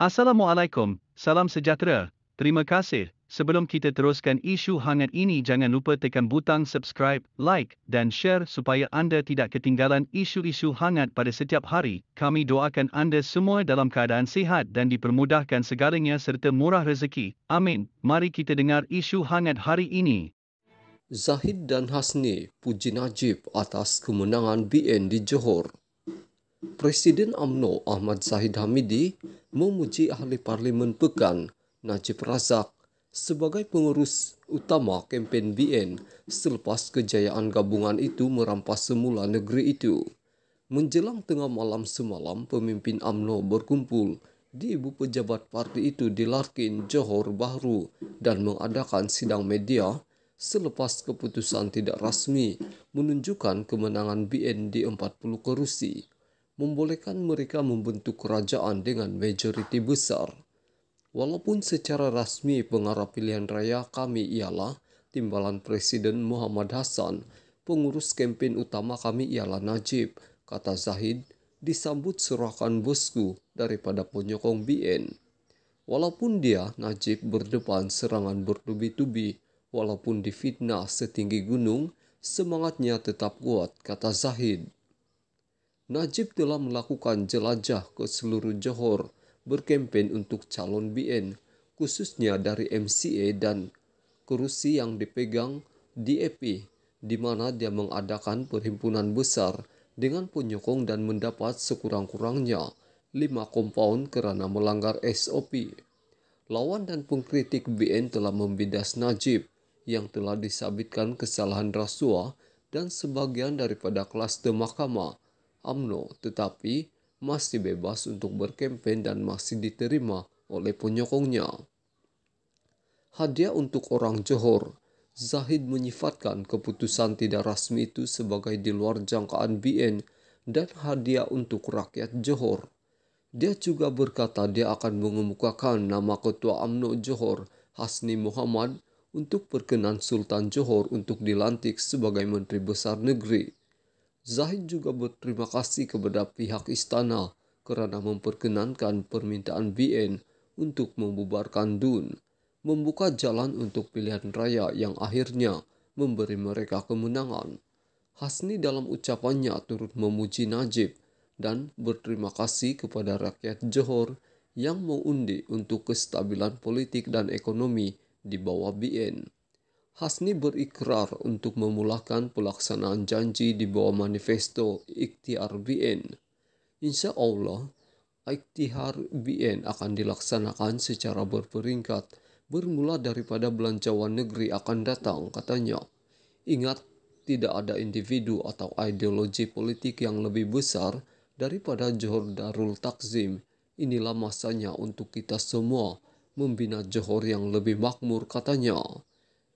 Assalamualaikum, salam sejahtera. Terima kasih. Sebelum kita teruskan isu hangat ini, jangan lupa tekan butang subscribe, like dan share supaya anda tidak ketinggalan isu-isu hangat pada setiap hari. Kami doakan anda semua dalam keadaan sihat dan dipermudahkan segalanya serta murah rezeki. Amin. Mari kita dengar isu hangat hari ini. Zahid dan Hasni puji Najib atas kemenangan BN di Johor. Presiden AMNO Ahmad Zahid Hamidi memuji ahli parlimen Pekan Najib Razak sebagai pengurus utama kempen BN selepas kejayaan gabungan itu merampas semula negeri itu. Menjelang tengah malam semalam, pemimpin AMNO berkumpul di ibu pejabat parti itu di Larkin, Johor Bahru dan mengadakan sidang media selepas keputusan tidak rasmi menunjukkan kemenangan BN di 40 kerusi membolehkan mereka membentuk kerajaan dengan majoriti besar. Walaupun secara rasmi pengarah pilihan raya kami ialah timbalan Presiden Muhammad Hasan, pengurus kampanye utama kami ialah Najib, kata Zahid, disambut serakan bosku daripada penyokong BN. Walaupun dia, Najib, berdepan serangan bertubi-tubi, walaupun difitnah setinggi gunung, semangatnya tetap kuat, kata Zahid. Najib telah melakukan jelajah ke seluruh Johor berkempen untuk calon BN, khususnya dari MCA dan kerusi yang dipegang DAP, di mana dia mengadakan perhimpunan besar dengan penyokong dan mendapat sekurang-kurangnya lima kompaun kerana melanggar SOP. Lawan dan pengkritik BN telah membidas Najib yang telah disabitkan kesalahan rasuah dan sebagian daripada kelas de mahkamah AMNO, tetapi masih bebas untuk berkempen dan masih diterima oleh penyokongnya. Hadiah untuk orang Johor, Zahid menyifatkan keputusan tidak rasmi itu sebagai di luar jangkaan BN dan hadiah untuk rakyat Johor. Dia juga berkata dia akan mengemukakan nama Ketua AMNO Johor, Hasni Muhammad, untuk perkenan Sultan Johor untuk dilantik sebagai Menteri Besar Negeri. Zahid juga berterima kasih kepada pihak istana kerana memperkenankan permintaan BN untuk membubarkan DUN, membuka jalan untuk pilihan raya yang akhirnya memberi mereka kemenangan. Hasni dalam ucapannya turut memuji Najib dan berterima kasih kepada rakyat Johor yang mengundi untuk kestabilan politik dan ekonomi di bawah BN. Hasni berikrar untuk memulakan pelaksanaan janji di bawah manifesto Ikhtiar BN. Insya Allah, Ikhtiar BN akan dilaksanakan secara berperingkat bermula daripada belanjawan negeri akan datang, katanya. Ingat, tidak ada individu atau ideologi politik yang lebih besar daripada Johor Darul Takzim. Inilah masanya untuk kita semua membina Johor yang lebih makmur, katanya.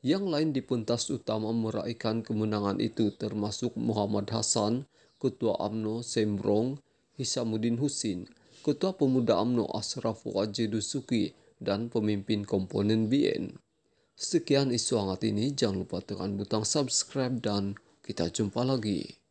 Yang lain di pentas utama meraihkan kemenangan itu termasuk Muhammad Hasan, Ketua AMNO Sembrong, Hisamuddin Husin, Ketua Pemuda AMNO Asraf Wajidusuki, dan pemimpin komponen BN. Sekian isu hangat ini, jangan lupa tekan butang subscribe dan kita jumpa lagi.